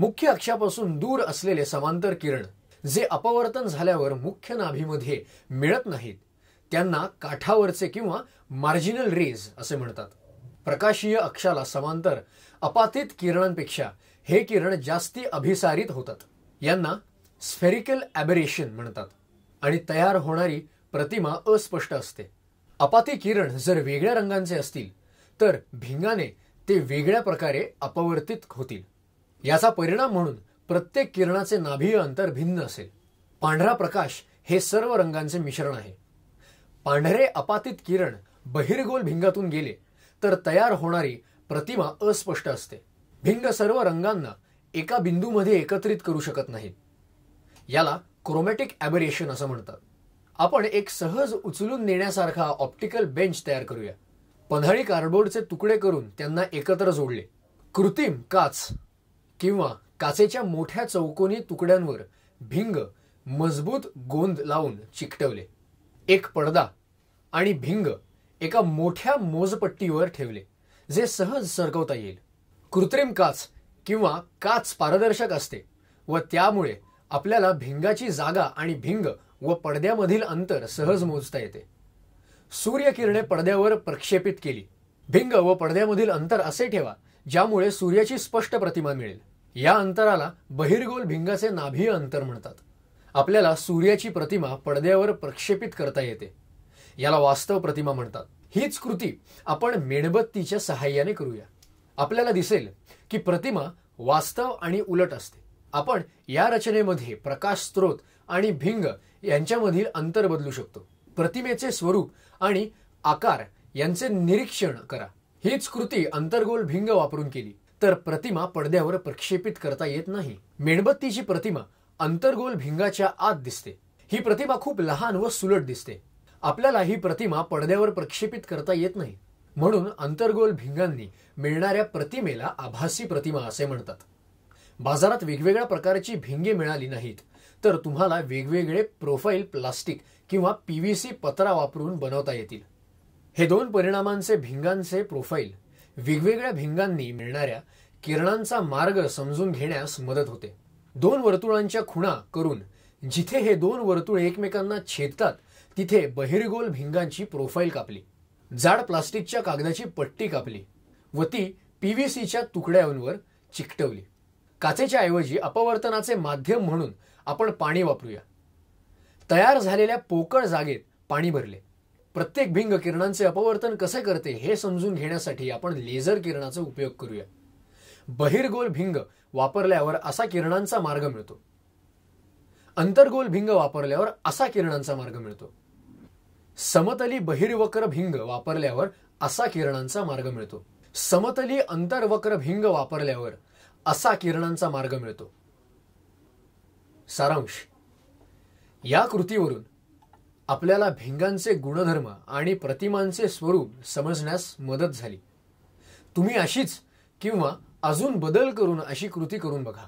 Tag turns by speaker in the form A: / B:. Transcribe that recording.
A: मुख्य अक्षापासून दूर असलेले समांतर किरण जे अपवर्तन झाल्यावर मुख्य नाभीमध्ये मिळत नाहीत त्यांना काठावरचे किंवा मार्जिनल रेज असे म्हणतात प्रकाशीय अक्षाला समांतर अपातीत किरणांपेक्षा हे किरण जास्ती अभिसारित होतात यांना स्फेरिकल ॲबरेशन म्हणतात आणि तयार होणारी प्रतिमा अस्पष्ट असते अपाती किरण जर वेगळ्या रंगांचे असतील तर भिंगाने ते वेगळ्या प्रकारे अपवर्तित होतील याचा परिणाम म्हणून प्रत्येक किरणाचे नाभीय अंतर भिन्न असेल पांढरा प्रकाश हे सर्व रंगांचे मिश्रण आहे पांढरे अपातित किरण बहिर्गोल भिंगातून गेले तर तयार होणारी प्रतिमा अस्पष्ट असते भिंग सर्व रंगांना एका बिंदूमध्ये एकत्रित करू शकत नाहीत याला क्रोमॅटिक ॲबरेशन असं म्हणतात आपण एक सहज उचलून नेण्यासारखा ऑप्टिकल बेंच तयार करूया पन्हाळी कार्डबोर्डचे तुकडे करून त्यांना एकत्र जोडले कृत्रिम काच किंवा काचेच्या मोठ्या चौकोनी तुकड्यांवर भिंग मजबूत गोंद लावून चिकटवले एक पडदा आणि भिंग एका मोठ्या मोजपट्टीवर ठेवले जे सहज सरकवता येईल कृत्रिम काच किंवा काच पारदर्शक असते व त्यामुळे आपल्याला भिंगाची जागा आणि भिंग व पडद्यामधील अंतर सहज मोजता येते सूर्यकिरणे पडद्यावर प्रक्षेपित केली भिंग व पडद्यामधील अंतर असे ठेवा ज्यामुळे सूर्याची स्पष्ट प्रतिमा मिळेल या अंतराला बहिर्गोल भिंगाचे नाभीय अंतर म्हणतात आपल्याला सूर्याची प्रतिमा पडद्यावर प्रक्षेपित करता येते याला वास्तव प्रतिमा म्हणतात हीच कृती आपण मेणबत्तीच्या सहाय्याने करूया आपल्याला दिसेल की प्रतिमा वास्तव आणि उलट असते आपण या रचनेमध्ये प्रकाश स्रोत आणि भिंग यांच्यामधील अंतर बदलू शकतो प्रतिमेचे स्वरूप आणि आकार यांचे निरीक्षण करा हीच कृती अंतर्गोल भिंग वापरून केली तर प्रतिमा पडद्यावर प्रक्षेपित करता येत नाही मेणबत्तीची प्रतिमा अंतर्गोल भिंगाच्या आत दिसते ही प्रतिमा खूप लहान व सुलट दिसते आपल्याला ही प्रतिमा पडद्यावर प्रक्षेपित करता येत नाही म्हणून अंतर्गोल भिंगांनी मिळणाऱ्या प्रतिमेला आभासी प्रतिमा असे म्हणतात बाजारात वेगवेगळ्या प्रकारची भिंगे मिळाली नाहीत तर तुम्हाला वेगवेगळे प्रोफाईल प्लास्टिक किंवा पीव्हीसी पत्रा वापरून बनवता येतील हे दोन परिणामांचे भिंगांचे प्रोफाईल वेगवेगळ्या भिंगांनी मिळणाऱ्या किरणांचा मार्ग समजून घेण्यास मदत होते दोन वर्तुळांच्या खुणा करून जिथे हे दोन वर्तुळ एकमेकांना छेदतात तिथे बहिरगोल भिंगांची प्रोफाईल कापली जाड प्लास्टिकच्या कागदाची पट्टी कापली व ती पी व्ही सीच्या तुकड्यांवर चिकटवली काचेच्या ऐवजी अपवर्तनाचे माध्यम म्हणून आपण पाणी वापरूया तयार झालेल्या पोकळ जागेत पाणी भरले प्रत्येक भिंग किरणांचे अपवर्तन कसे करते हे समजून घेण्यासाठी आपण लेझर किरणाचा उपयोग करूया बहिर्गोल भिंग वापरल्यावर असा किरणांचा मार्ग मिळतो अंतर्गोल भिंग वापरल्यावर असा किरणांचा मार्ग मिळतो समतली बहिर्वक्र भिंग वापरल्यावर असा किरणांचा मार्ग मिळतो समतली अंतर्वक्र भिंग वापरल्यावर असा किरणांचा मार्ग मिळतो सारांश या कृतीवरून आपल्याला भिंगांचे गुणधर्म आणि प्रतिमांचे स्वरूप समजण्यास मदत झाली तुम्ही अशीच किंवा अजून बदल करून अशी कृती करून बघा